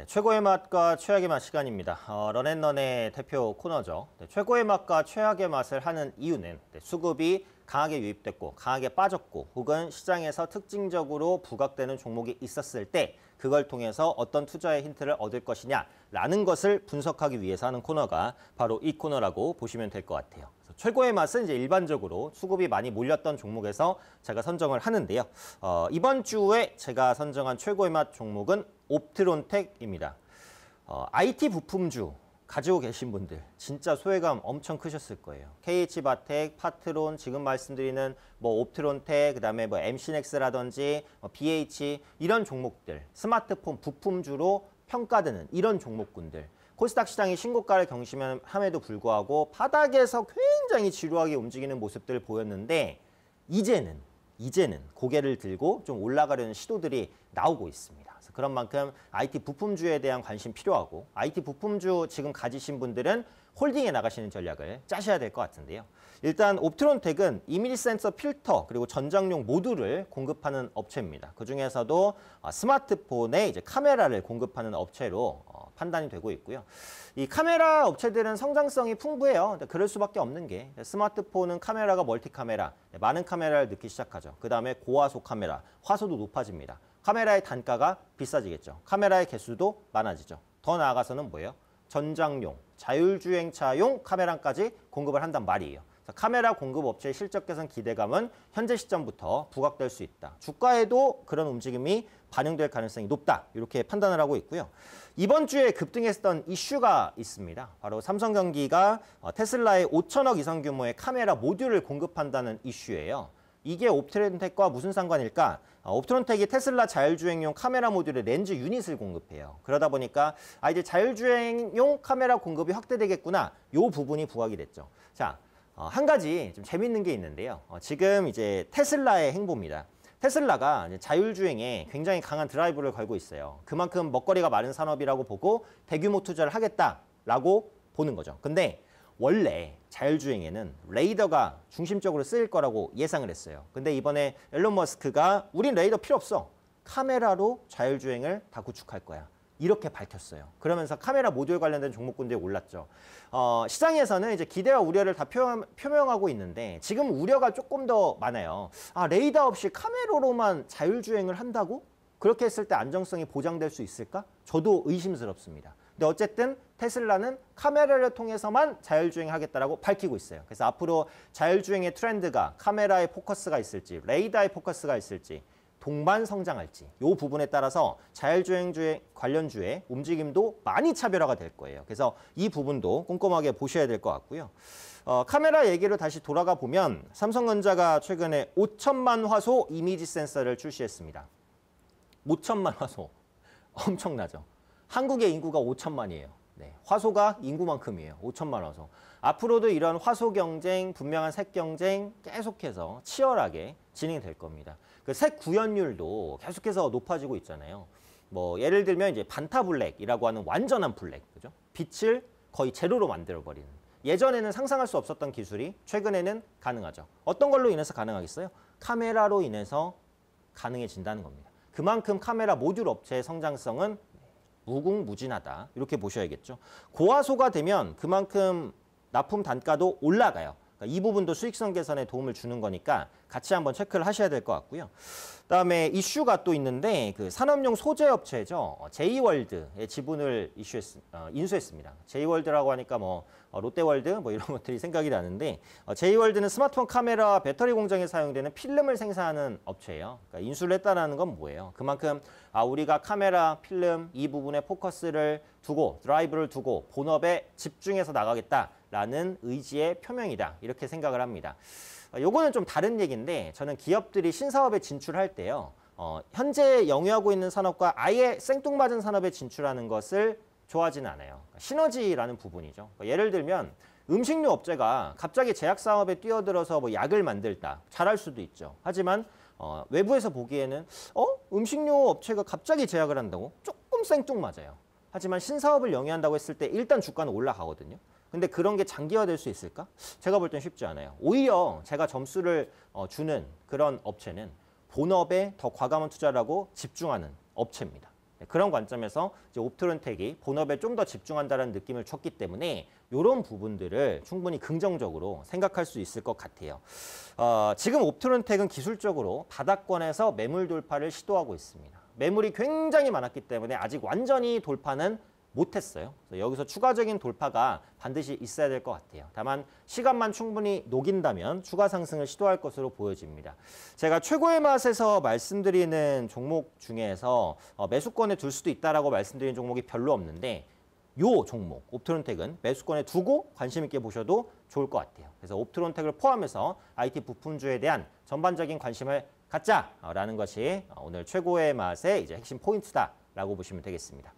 네, 최고의 맛과 최악의 맛 시간입니다. 어, 런앤런의 대표 코너죠. 네, 최고의 맛과 최악의 맛을 하는 이유는 네, 수급이 강하게 유입됐고 강하게 빠졌고 혹은 시장에서 특징적으로 부각되는 종목이 있었을 때 그걸 통해서 어떤 투자의 힌트를 얻을 것이냐라는 것을 분석하기 위해서 하는 코너가 바로 이 코너라고 보시면 될 것 같아요. 최고의 맛은 이제 일반적으로 수급이 많이 몰렸던 종목에서 제가 선정을 하는데요. 어, 이번 주에 제가 선정한 최고의 맛 종목은 옵트론텍입니다. 어, IT 부품주 가지고 계신 분들 진짜 소외감 엄청 크셨을 거예요. KH바텍, 파트론, 지금 말씀드리는 뭐 옵트론텍, 그 다음에 뭐 MCNX라든지 뭐 BH 이런 종목들 스마트폰 부품주로 평가되는 이런 종목군들 코스닥 시장이 신고가를 경신함에도 불구하고 바닥에서 굉장히 지루하게 움직이는 모습들을 보였는데 이제는 이제는 고개를 들고 좀 올라가려는 시도들이 나오고 있습니다. 그래서 그런 만큼 IT 부품주에 대한 관심 필요하고 IT 부품주 지금 가지신 분들은 홀딩에 나가시는 전략을 짜셔야 될 것 같은데요. 일단 옵트론텍은 이밀 센서 필터 그리고 전장용 모듈을 공급하는 업체입니다. 그중에서도 어, 스마트폰에 이제 카메라를 공급하는 업체로 어, 판단이 되고 있고요. 이 카메라 업체들은 성장성이 풍부해요. 그럴 수밖에 없는 게 스마트폰은 카메라가 멀티카메라, 네, 많은 카메라를 넣기 시작하죠. 그 다음에 고화소 카메라, 화소도 높아집니다. 카메라의 단가가 비싸지겠죠. 카메라의 개수도 많아지죠. 더 나아가서는 뭐예요? 전장용, 자율주행차용 카메라까지 공급을 한단 말이에요. 카메라 공급 업체의 실적 개선 기대감은 현재 시점부터 부각될 수 있다. 주가에도 그런 움직임이 반영될 가능성이 높다. 이렇게 판단을 하고 있고요. 이번 주에 급등했던 이슈가 있습니다. 바로 삼성전기가 테슬라의 5천억 이상 규모의 카메라 모듈을 공급한다는 이슈예요. 이게 옵트론텍과 무슨 상관일까? 어, 옵트론텍이 테슬라 자율주행용 카메라 모듈의 렌즈 유닛을 공급해요. 그러다 보니까 아 이제 자율주행용 카메라 공급이 확대되겠구나. 요 부분이 부각이 됐죠. 자, 어, 한 가지 좀 재밌는 게 있는데요. 어, 지금 이제 테슬라의 행보입니다. 테슬라가 자율주행에 굉장히 강한 드라이브를 걸고 있어요. 그만큼 먹거리가 많은 산업이라고 보고 대규모 투자를 하겠다라고 보는 거죠. 근데 원래 자율주행에는 레이더가 중심적으로 쓰일 거라고 예상을 했어요. 근데 이번에 앨런 머스크가 우린 레이더 필요 없어. 카메라로 자율주행을 다 구축할 거야. 이렇게 밝혔어요. 그러면서 카메라 모듈 관련된 종목군들이 올랐죠. 어, 시장에서는 이제 기대와 우려를 다 표현, 표명하고 있는데 지금 우려가 조금 더 많아요. 아, 레이더 없이 카메라로만 자율주행을 한다고? 그렇게 했을 때 안정성이 보장될 수 있을까? 저도 의심스럽습니다. 근데 어쨌든 테슬라는 카메라를 통해서만 자율주행하겠다라고 밝히고 있어요. 그래서 앞으로 자율주행의 트렌드가 카메라에 포커스가 있을지 레이더에 포커스가 있을지 동반 성장할지 이 부분에 따라서 자율주행주의 관련주의 움직임도 많이 차별화가 될 거예요. 그래서 이 부분도 꼼꼼하게 보셔야 될 것 같고요. 어, 카메라 얘기를 다시 돌아가 보면 삼성전자가 최근에 5천만 화소 이미지 센서를 출시했습니다. 5천만 화소 엄청나죠. 한국의 인구가 5천만이에요. 네. 화소가 인구만큼이에요. 5천만 화소. 앞으로도 이런 화소 경쟁, 분명한 색 경쟁 계속해서 치열하게 진행될 겁니다. 그 색 구현율도 계속해서 높아지고 있잖아요. 뭐 예를 들면 이제 반타 블랙이라고 하는 완전한 블랙, 그죠? 빛을 거의 제로로 만들어 버리는. 예전에는 상상할 수 없었던 기술이 최근에는 가능하죠. 어떤 걸로 인해서 가능하겠어요? 카메라로 인해서 가능해진다는 겁니다. 그만큼 카메라 모듈 업체의 성장성은 무궁무진하다 이렇게 보셔야겠죠. 고화소가 되면 그만큼 납품 단가도 올라가요. 그러니까 이 부분도 수익성 개선에 도움을 주는 거니까 같이 한번 체크를 하셔야 될 것 같고요. 그다음에 이슈가 또 있는데 그 산업용 소재 업체죠. 어, 제이월드의 지분을 이슈했, 어, 인수했습니다. 제이월드라고 하니까 뭐 어, 롯데월드 뭐 이런 것들이 생각이 나는데 어, 제이월드는 스마트폰 카메라 배터리 공장에 사용되는 필름을 생산하는 업체예요. 그러니까 인수를 했다는 건 뭐예요? 그만큼 아, 우리가 카메라, 필름 이 부분에 포커스를 두고 드라이브를 두고 본업에 집중해서 나가겠다. 라는 의지의 표명이다. 이렇게 생각을 합니다. 어, 요거는 좀 다른 얘기인데 저는 기업들이 신사업에 진출할 때요. 어, 현재 영위하고 있는 산업과 아예 생뚱맞은 산업에 진출하는 것을 좋아하진 않아요. 그러니까 시너지라는 부분이죠. 그러니까 예를 들면 음식료 업체가 갑자기 제약 사업에 뛰어들어서 뭐 약을 만들다. 잘할 수도 있죠. 하지만 어, 외부에서 보기에는 어? 음식료 업체가 갑자기 제약을 한다고? 조금 생뚱맞아요. 하지만 신사업을 영위한다고 했을 때 일단 주가는 올라가거든요. 근데 그런 게 장기화될 수 있을까? 제가 볼 땐 쉽지 않아요. 오히려 제가 점수를 어, 주는 그런 업체는 본업에 더 과감한 투자라고 집중하는 업체입니다. 네, 그런 관점에서 이제 옵트론텍이 본업에 좀 더 집중한다는 느낌을 줬기 때문에 이런 부분들을 충분히 긍정적으로 생각할 수 있을 것 같아요. 어, 지금 옵트론텍은 기술적으로 바닥권에서 매물 돌파를 시도하고 있습니다. 매물이 굉장히 많았기 때문에 아직 완전히 돌파는 못했어요. 여기서 추가적인 돌파가 반드시 있어야 될 것 같아요. 다만 시간만 충분히 녹인다면 추가 상승을 시도할 것으로 보여집니다. 제가 최고의 맛에서 말씀드리는 종목 중에서 어, 매수권에 둘 수도 있다라고 말씀드린 종목이 별로 없는데 요 종목 옵트론텍은 매수권에 두고 관심 있게 보셔도 좋을 것 같아요. 그래서 옵트론텍을 포함해서 IT 부품주에 대한 전반적인 관심을 갖자라는 것이 어, 오늘 최고의 맛의 이제 핵심 포인트다라고 보시면 되겠습니다.